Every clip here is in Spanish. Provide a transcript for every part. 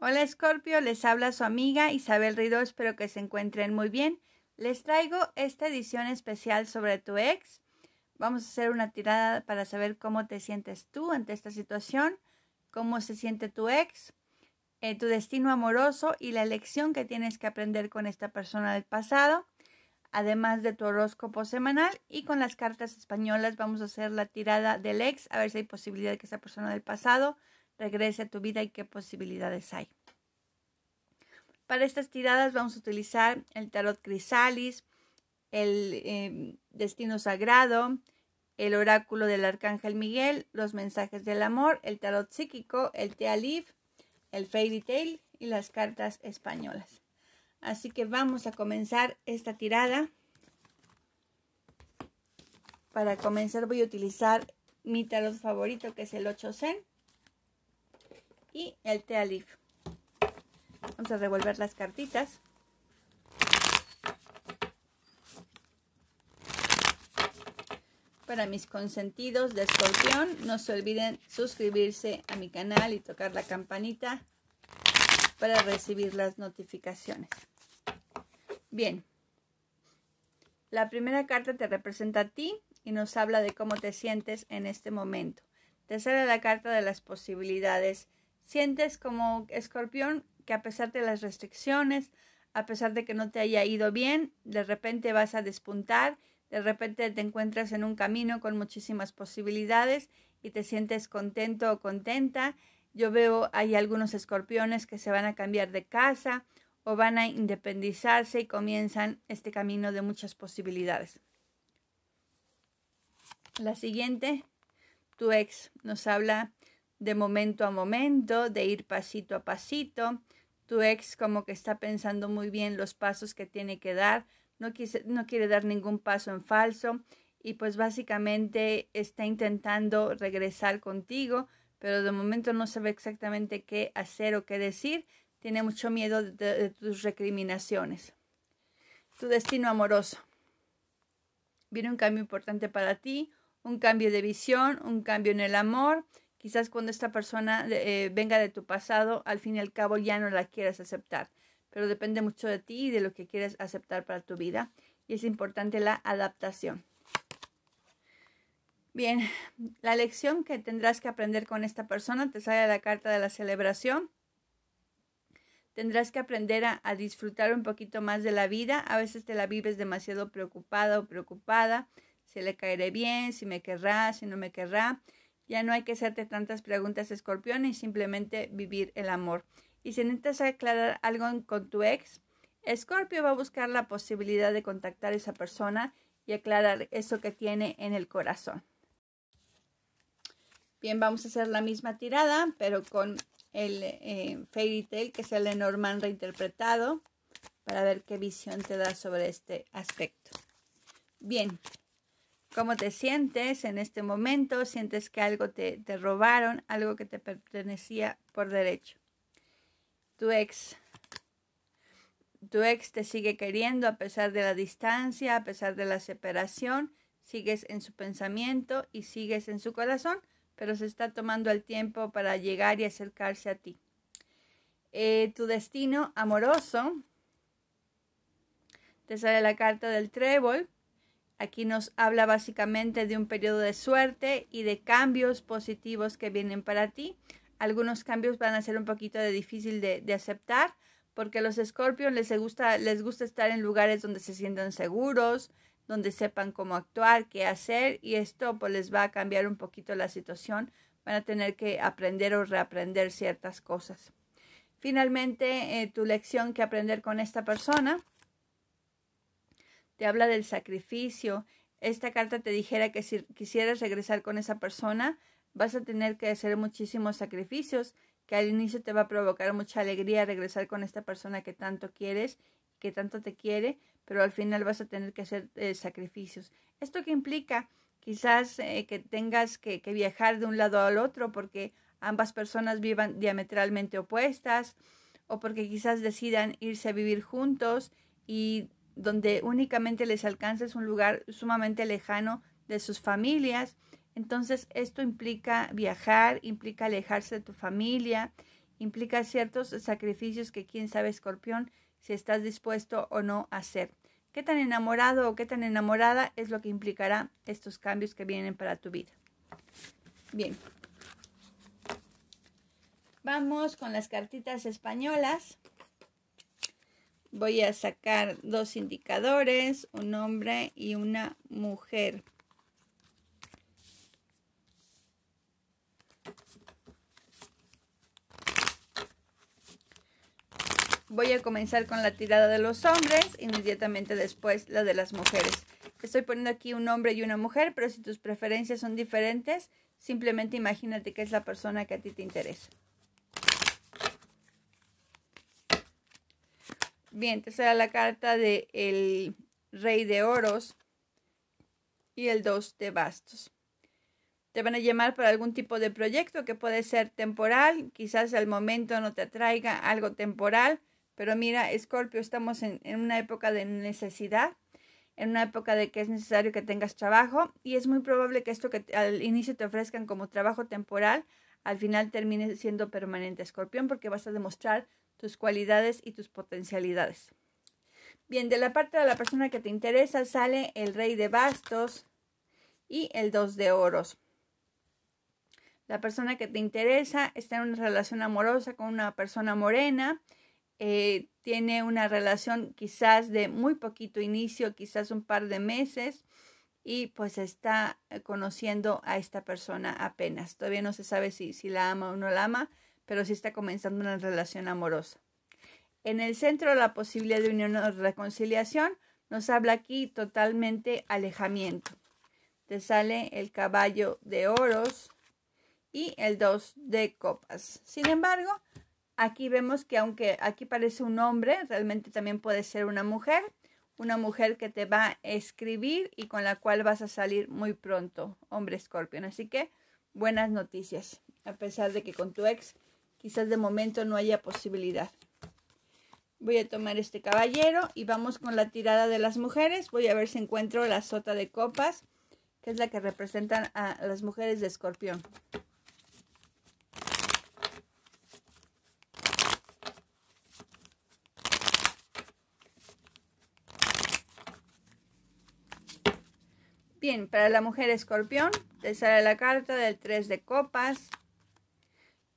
Hola Scorpio, les habla su amiga Isabel Rido, espero que se encuentren muy bien. Les traigo esta edición especial sobre tu ex. Vamos a hacer una tirada para saber cómo te sientes tú ante esta situación, cómo se siente tu ex, eh, tu destino amoroso y la lección que tienes que aprender con esta persona del pasado, además de tu horóscopo semanal y con las cartas españolas vamos a hacer la tirada del ex, a ver si hay posibilidad de que esa persona del pasado regrese a tu vida y qué posibilidades hay. Para estas tiradas vamos a utilizar el tarot crisalis, el em, destino sagrado, el oráculo del arcángel Miguel, los mensajes del amor, el tarot psíquico, el tealif, el fairy tale y las cartas españolas. Así que vamos a comenzar esta tirada. Para comenzar voy a utilizar mi tarot favorito que es el 8 Zen y el tealif Vamos a revolver las cartitas. Para mis consentidos de escorpión, no se olviden suscribirse a mi canal y tocar la campanita para recibir las notificaciones. Bien, la primera carta te representa a ti y nos habla de cómo te sientes en este momento. Te sale la carta de las posibilidades Sientes como escorpión que a pesar de las restricciones, a pesar de que no te haya ido bien, de repente vas a despuntar, de repente te encuentras en un camino con muchísimas posibilidades y te sientes contento o contenta. Yo veo hay algunos escorpiones que se van a cambiar de casa o van a independizarse y comienzan este camino de muchas posibilidades. La siguiente, tu ex, nos habla de momento a momento, de ir pasito a pasito. Tu ex como que está pensando muy bien los pasos que tiene que dar, no, quiere dar ningún paso en falso y pues básicamente está intentando regresar contigo, pero de momento no sabe exactamente qué hacer o qué decir, tiene mucho miedo de tus recriminaciones. Tu destino amoroso. Viene un cambio importante para ti, un cambio de visión, un cambio en el amor Quizás cuando esta persona eh, venga de tu pasado, al fin y al cabo ya no la quieras aceptar, pero depende mucho de ti y de lo que quieres aceptar para tu vida. Y es importante la adaptación. Bien, la lección que tendrás que aprender con esta persona te sale la carta de la celebración. Tendrás que aprender a, a disfrutar un poquito más de la vida. A veces te la vives demasiado preocupada o preocupada. Si le caeré bien, si me querrá, si no me querrá. Ya no hay que hacerte tantas preguntas, escorpión, y simplemente vivir el amor. Y si necesitas aclarar algo con tu ex, Escorpio va a buscar la posibilidad de contactar a esa persona y aclarar eso que tiene en el corazón. Bien, vamos a hacer la misma tirada, pero con el eh, Fairy tale que es el de reinterpretado, para ver qué visión te da sobre este aspecto. Bien, ¿Cómo te sientes en este momento? ¿Sientes que algo te, robaron, algo que te pertenecía por derecho? Tu ex tu ex te sigue queriendo a pesar de la distancia, a pesar de la separación, sigues en su pensamiento y sigues en su corazón, pero se está tomando el tiempo para llegar y acercarse a ti. Eh, tu destino amoroso, te sale la carta del trébol, Aquí nos habla básicamente de un periodo de suerte y de cambios positivos que vienen para ti. Algunos cambios van a ser un poquito de difícil de, aceptar porque a los escorpios les gusta, estar en lugares donde se sientan seguros, donde sepan cómo actuar, qué hacer y esto pues les va a cambiar un poquito la situación. Van a tener que aprender o reaprender ciertas cosas. Finalmente, eh, tu lección que aprender con esta persona te habla del sacrificio, esta carta te dijera que si quisieras regresar con esa persona, vas a tener que hacer muchísimos sacrificios, que al inicio te va a provocar mucha alegría regresar con esta persona que tanto quieres, que tanto te quiere, pero al final vas a tener que hacer eh, sacrificios. ¿Esto que implica? Quizás eh, que tengas que, que viajar de un lado al otro porque ambas personas vivan diametralmente opuestas o porque quizás decidan irse a vivir juntos y donde únicamente les alcanza es un lugar sumamente lejano de sus familias. Entonces esto implica viajar, implica alejarse de tu familia, implica ciertos sacrificios que quién sabe, escorpión, si estás dispuesto o no a hacer. ¿Qué tan enamorado o qué tan enamorada es lo que implicará estos cambios que vienen para tu vida? Bien. Vamos con las cartitas españolas voy a sacar dos indicadores, un hombre y una mujer. Voy a comenzar con la tirada de los hombres, inmediatamente después la de las mujeres. Estoy poniendo aquí un hombre y una mujer, pero si tus preferencias son diferentes, simplemente imagínate que es la persona que a ti te interesa. Bien, será la carta del rey de oros y el dos de bastos. Te van a llamar para algún tipo de proyecto que puede ser temporal, quizás al momento no te atraiga algo temporal, pero mira, Escorpio, estamos en, una época de necesidad, en una época de que es necesario que tengas trabajo y es muy probable que esto que al inicio te ofrezcan como trabajo temporal, al final termine siendo permanente, Escorpión, porque vas a demostrar tus cualidades y tus potencialidades. Bien, de la parte de la persona que te interesa sale el rey de bastos y el dos de oros. La persona que te interesa está en una relación amorosa con una persona morena. Eh, tiene una relación quizás de muy poquito inicio, quizás un par de meses, y pues está eh, conociendo a esta persona apenas. Todavía no se sabe si, si la ama o no la ama, pero sí está comenzando una relación amorosa. En el centro, la posibilidad de unión o reconciliación nos habla aquí totalmente alejamiento. Te sale el caballo de oros y el dos de copas. Sin embargo, aquí vemos que aunque aquí parece un hombre, realmente también puede ser una mujer. Una mujer que te va a escribir y con la cual vas a salir muy pronto, hombre escorpión. Así que buenas noticias, a pesar de que con tu ex Quizás de momento no haya posibilidad. Voy a tomar este caballero y vamos con la tirada de las mujeres. Voy a ver si encuentro la sota de copas, que es la que representan a las mujeres de escorpión. Bien, para la mujer escorpión te sale la carta del 3 de copas,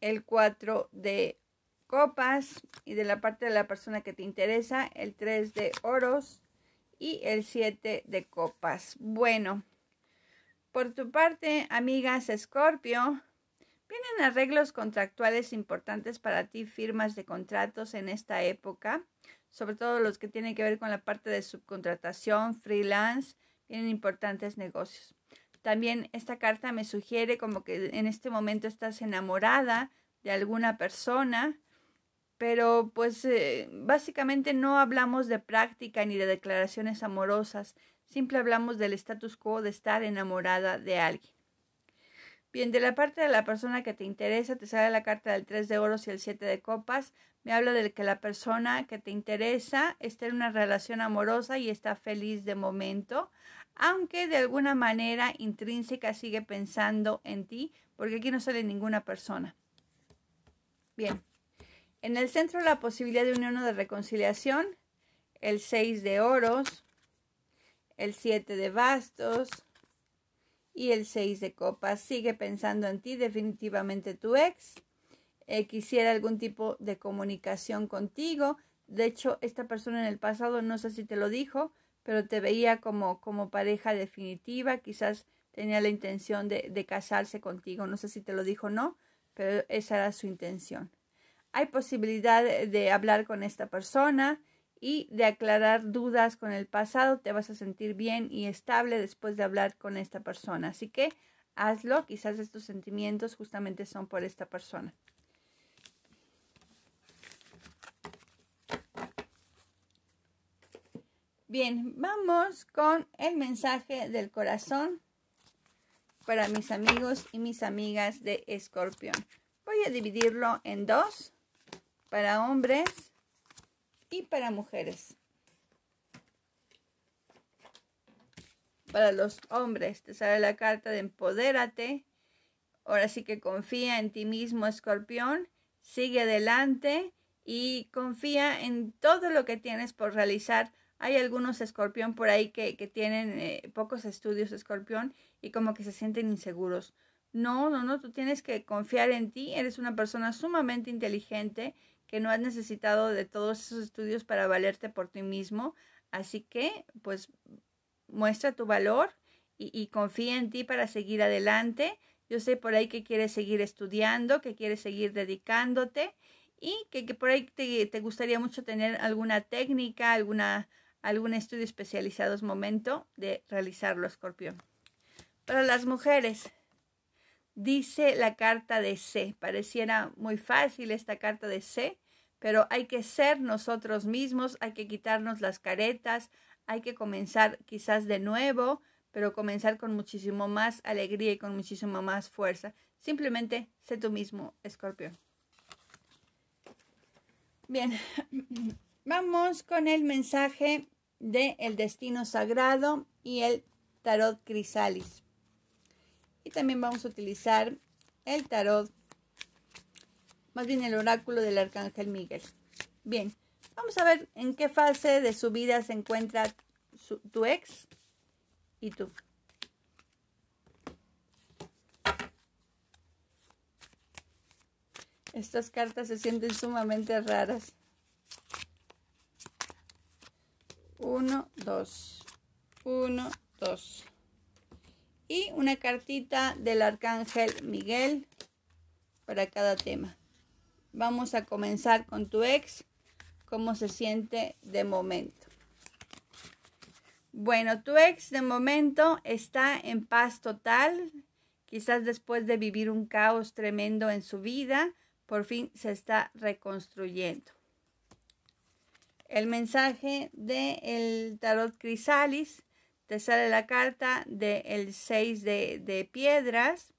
el 4 de copas y de la parte de la persona que te interesa, el 3 de oros y el 7 de copas. Bueno, por tu parte, amigas Escorpio, vienen arreglos contractuales importantes para ti, firmas de contratos en esta época, sobre todo los que tienen que ver con la parte de subcontratación, freelance, vienen importantes negocios. También esta carta me sugiere como que en este momento estás enamorada de alguna persona, pero pues eh, básicamente no hablamos de práctica ni de declaraciones amorosas, simplemente hablamos del status quo de estar enamorada de alguien. Bien, de la parte de la persona que te interesa, te sale la carta del 3 de oros y el 7 de copas. Me habla de que la persona que te interesa está en una relación amorosa y está feliz de momento, aunque de alguna manera intrínseca sigue pensando en ti, porque aquí no sale ninguna persona. Bien, en el centro la posibilidad de unión o de reconciliación, el 6 de oros, el 7 de bastos, y el 6 de copas. Sigue pensando en ti definitivamente tu ex. Eh, quisiera algún tipo de comunicación contigo. De hecho, esta persona en el pasado, no sé si te lo dijo, pero te veía como, como pareja definitiva. Quizás tenía la intención de, de casarse contigo. No sé si te lo dijo o no, pero esa era su intención. Hay posibilidad de hablar con esta persona y de aclarar dudas con el pasado, te vas a sentir bien y estable después de hablar con esta persona. Así que hazlo, quizás estos sentimientos justamente son por esta persona. Bien, vamos con el mensaje del corazón para mis amigos y mis amigas de escorpión. Voy a dividirlo en dos para hombres y para mujeres. Para los hombres te sale la carta de empodérate. Ahora sí que confía en ti mismo, escorpión. Sigue adelante y confía en todo lo que tienes por realizar. Hay algunos escorpión por ahí que, tienen eh, pocos estudios escorpión y como que se sienten inseguros. No, no, no, tú tienes que confiar en ti. Eres una persona sumamente inteligente que no has necesitado de todos esos estudios para valerte por ti mismo. Así que, pues, muestra tu valor y, confía en ti para seguir adelante. Yo sé por ahí que quieres seguir estudiando, que quieres seguir dedicándote y que, por ahí te, gustaría mucho tener alguna técnica, alguna, algún estudio especializado. Es momento de realizarlo, escorpión. Para las mujeres, dice la carta de C. Pareciera muy fácil esta carta de C, pero hay que ser nosotros mismos, hay que quitarnos las caretas, hay que comenzar quizás de nuevo, pero comenzar con muchísimo más alegría y con muchísimo más fuerza. Simplemente sé tú mismo, Escorpio Bien, vamos con el mensaje de el destino sagrado y el tarot crisalis. Y también vamos a utilizar el tarot, más bien el oráculo del Arcángel Miguel. Bien, vamos a ver en qué fase de su vida se encuentra tu ex y tú. Estas cartas se sienten sumamente raras. Uno, dos. Uno, dos y una cartita del arcángel Miguel para cada tema. Vamos a comenzar con tu ex, cómo se siente de momento. Bueno, tu ex de momento está en paz total, quizás después de vivir un caos tremendo en su vida, por fin se está reconstruyendo. El mensaje del tarot Crisalis te sale la carta del de 6 de, piedras.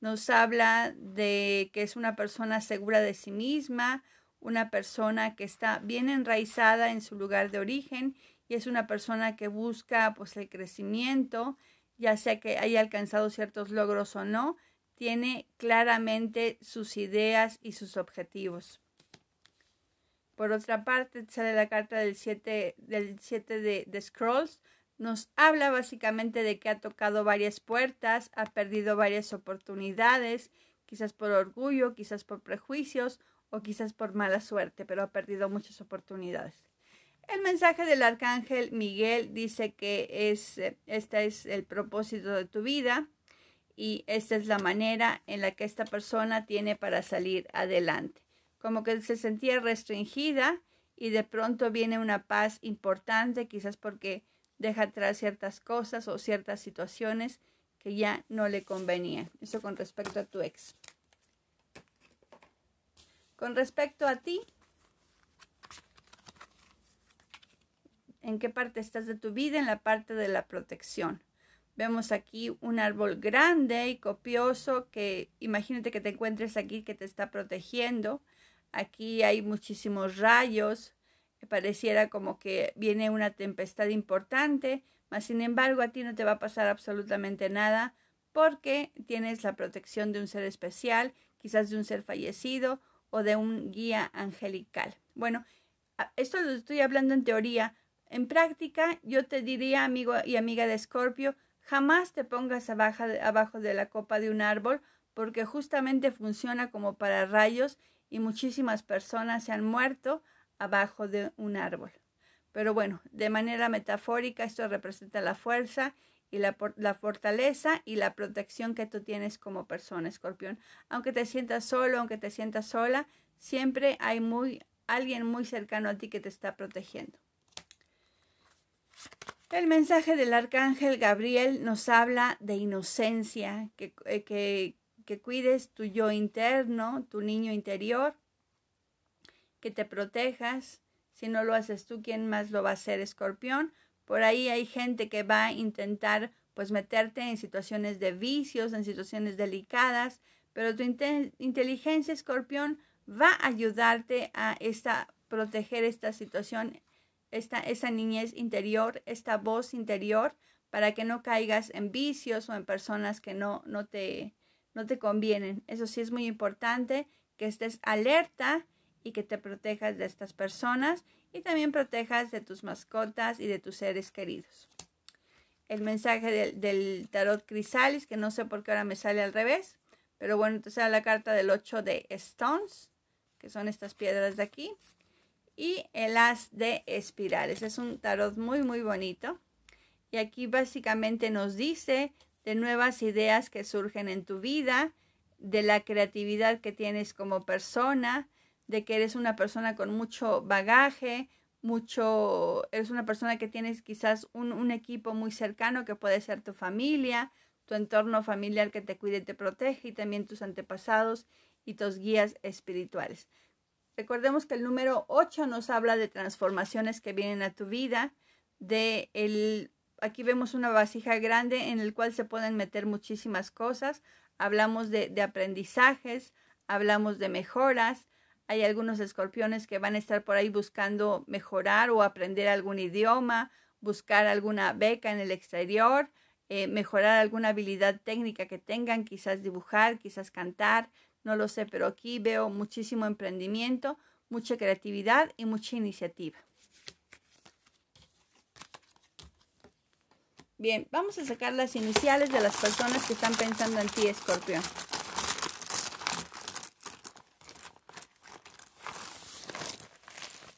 Nos habla de que es una persona segura de sí misma, una persona que está bien enraizada en su lugar de origen y es una persona que busca pues el crecimiento, ya sea que haya alcanzado ciertos logros o no, tiene claramente sus ideas y sus objetivos. Por otra parte, sale la carta del 7 del siete de, de Scrolls, nos habla básicamente de que ha tocado varias puertas, ha perdido varias oportunidades, quizás por orgullo, quizás por prejuicios o quizás por mala suerte, pero ha perdido muchas oportunidades. El mensaje del arcángel Miguel dice que es, eh, este es el propósito de tu vida y esta es la manera en la que esta persona tiene para salir adelante. Como que se sentía restringida y de pronto viene una paz importante, quizás porque deja atrás ciertas cosas o ciertas situaciones que ya no le convenían. Eso con respecto a tu ex. Con respecto a ti, ¿en qué parte estás de tu vida? En la parte de la protección. Vemos aquí un árbol grande y copioso que imagínate que te encuentres aquí que te está protegiendo. Aquí hay muchísimos rayos, pareciera como que viene una tempestad importante, mas sin embargo a ti no te va a pasar absolutamente nada porque tienes la protección de un ser especial, quizás de un ser fallecido o de un guía angelical. Bueno, esto lo estoy hablando en teoría. En práctica, yo te diría, amigo y amiga de Escorpio, jamás te pongas abajo de la copa de un árbol porque justamente funciona como para rayos y muchísimas personas se han muerto abajo de un árbol. Pero bueno, de manera metafórica esto representa la fuerza y la, fortaleza y la protección que tú tienes como persona, escorpión. Aunque te sientas solo, aunque te sientas sola, siempre hay muy, alguien muy cercano a ti que te está protegiendo. El mensaje del arcángel Gabriel nos habla de inocencia, que, eh, que, que cuides tu yo interno, tu niño interior, que te protejas. Si no lo haces tú, ¿quién más lo va a hacer, escorpión? Por ahí hay gente que va a intentar pues meterte en situaciones de vicios, en situaciones delicadas, pero tu inteligencia, escorpión, va a ayudarte a esta, proteger esta situación, esta, esa niñez interior, esta voz interior, para que no caigas en vicios o en personas que no, no, te, no te convienen. Eso sí es muy importante que estés alerta y que te protejas de estas personas y también protejas de tus mascotas y de tus seres queridos. El mensaje del, tarot Crisalis, que no sé por qué ahora me sale al revés, pero bueno, entonces la carta del 8 de Stones, que son estas piedras de aquí, y el as de espirales. Es un tarot muy, muy bonito. Y aquí básicamente nos dice de nuevas ideas que surgen en tu vida, de la creatividad que tienes como persona, de que eres una persona con mucho bagaje, mucho, eres una persona que tienes quizás un, equipo muy cercano que puede ser tu familia, tu entorno familiar que te cuide y te protege y también tus antepasados y tus guías espirituales. Recordemos que el número 8 nos habla de transformaciones que vienen a tu vida, de el aquí vemos una vasija grande en la cual se pueden meter muchísimas cosas. Hablamos de aprendizajes, hablamos de mejoras, hay algunos escorpiones que van a estar por ahí buscando mejorar o aprender algún idioma, buscar alguna beca en el exterior, eh, mejorar alguna habilidad técnica que tengan, quizás dibujar, quizás cantar, no lo sé, pero aquí veo muchísimo emprendimiento, mucha creatividad y mucha iniciativa. Bien, vamos a sacar las iniciales de las personas que están pensando en ti, escorpión.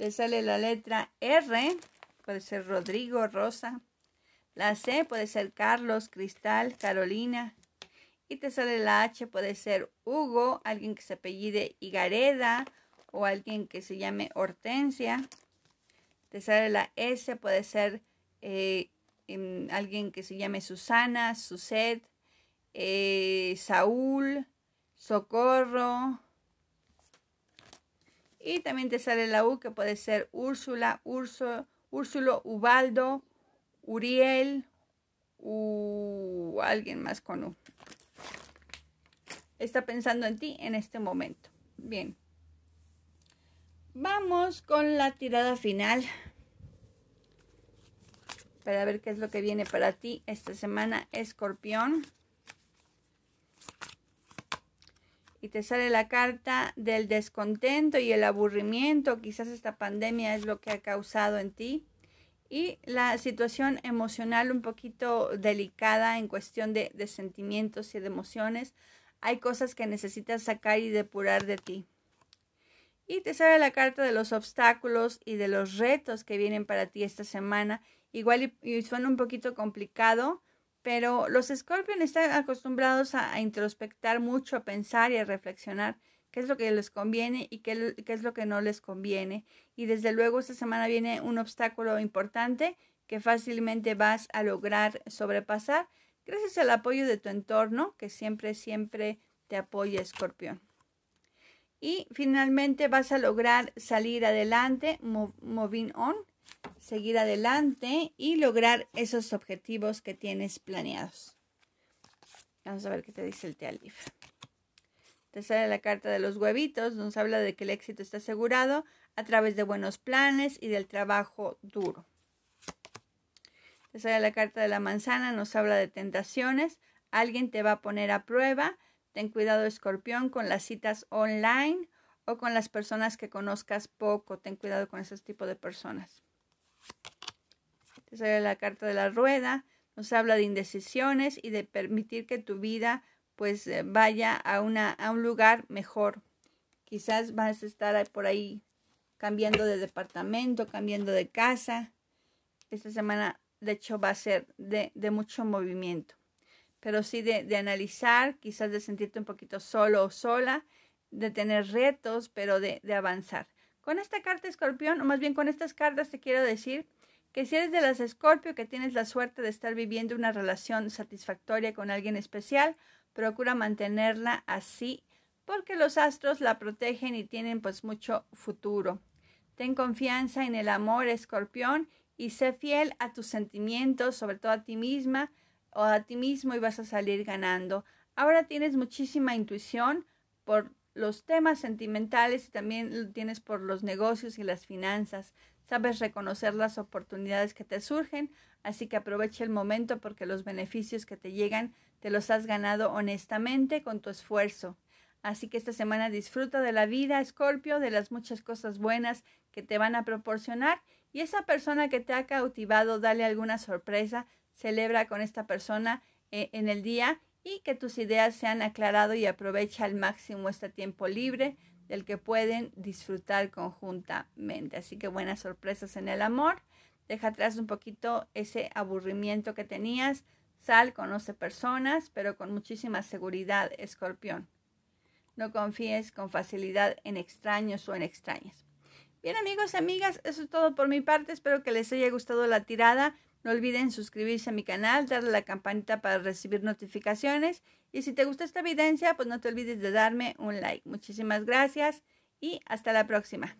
Te sale la letra R, puede ser Rodrigo, Rosa. La C puede ser Carlos, Cristal, Carolina. Y te sale la H, puede ser Hugo, alguien que se apellide Higareda o alguien que se llame Hortensia. Te sale la S, puede ser eh, em, alguien que se llame Susana, Suset, eh, Saúl, Socorro, y también te sale la U que puede ser Úrsula, Urso, Úrsulo, Ubaldo, Uriel, o alguien más con U. Está pensando en ti en este momento. Bien. Vamos con la tirada final para ver qué es lo que viene para ti esta semana, escorpión. y te sale la carta del descontento y el aburrimiento, quizás esta pandemia es lo que ha causado en ti, y la situación emocional un poquito delicada en cuestión de, sentimientos y de emociones, hay cosas que necesitas sacar y depurar de ti. Y te sale la carta de los obstáculos y de los retos que vienen para ti esta semana. Igual y, y suena un poquito complicado, pero los Scorpion están acostumbrados a, introspectar mucho, a pensar y a reflexionar qué es lo que les conviene y qué, qué es lo que no les conviene. Y desde luego esta semana viene un obstáculo importante que fácilmente vas a lograr sobrepasar gracias al apoyo de tu entorno, que siempre, siempre te apoya Escorpión. Y finalmente vas a lograr salir adelante, moving on, seguir adelante y lograr esos objetivos que tienes planeados. Vamos a ver qué te dice el Tealif. Te sale la carta de los huevitos, nos habla de que el éxito está asegurado a través de buenos planes y del trabajo duro. Te sale la carta de la manzana, nos habla de tentaciones. Alguien te va a poner a prueba. Ten cuidado, escorpión, con las citas online o con las personas que conozcas poco. Ten cuidado con ese tipo de personas. Te sale la carta de la rueda. Nos habla de indecisiones y de permitir que tu vida pues eh, vaya a, un lugar mejor. Quizás vas a estar por ahí cambiando de departamento, cambiando de casa. Esta semana, de hecho, va a ser de, mucho movimiento, pero sí de, analizar, quizás de sentirte un poquito solo o sola, de tener retos, pero de avanzar. Con esta carta escorpión, o más bien con estas cartas te quiero decir que si eres de las escorpio que tienes la suerte de estar viviendo una relación satisfactoria con alguien especial, procura mantenerla así porque los astros la protegen y tienen pues mucho futuro. Ten confianza en el amor escorpión y sé fiel a tus sentimientos, sobre todo a ti misma o a ti mismo y vas a salir ganando. Ahora tienes muchísima intuición por los temas sentimentales y también lo tienes por los negocios y las finanzas. Sabes reconocer las oportunidades que te surgen, así que aprovecha el momento porque los beneficios que te llegan te los has ganado honestamente con tu esfuerzo. Así que esta semana disfruta de la vida, Escorpio, de las muchas cosas buenas que te van a proporcionar y esa persona que te ha cautivado, dale alguna sorpresa, celebra con esta persona eh, en el día y que tus ideas se han aclarado y aprovecha al máximo este tiempo libre del que pueden disfrutar conjuntamente. Así que buenas sorpresas en el amor. Deja atrás un poquito ese aburrimiento que tenías. Sal, conoce personas, pero con muchísima seguridad, escorpión. No confíes con facilidad en extraños o en extrañas. Bien amigos y amigas, eso es todo por mi parte. Espero que les haya gustado la tirada. No olviden suscribirse a mi canal, darle a la campanita para recibir notificaciones y si te gusta esta evidencia, pues no te olvides de darme un like. Muchísimas gracias y hasta la próxima.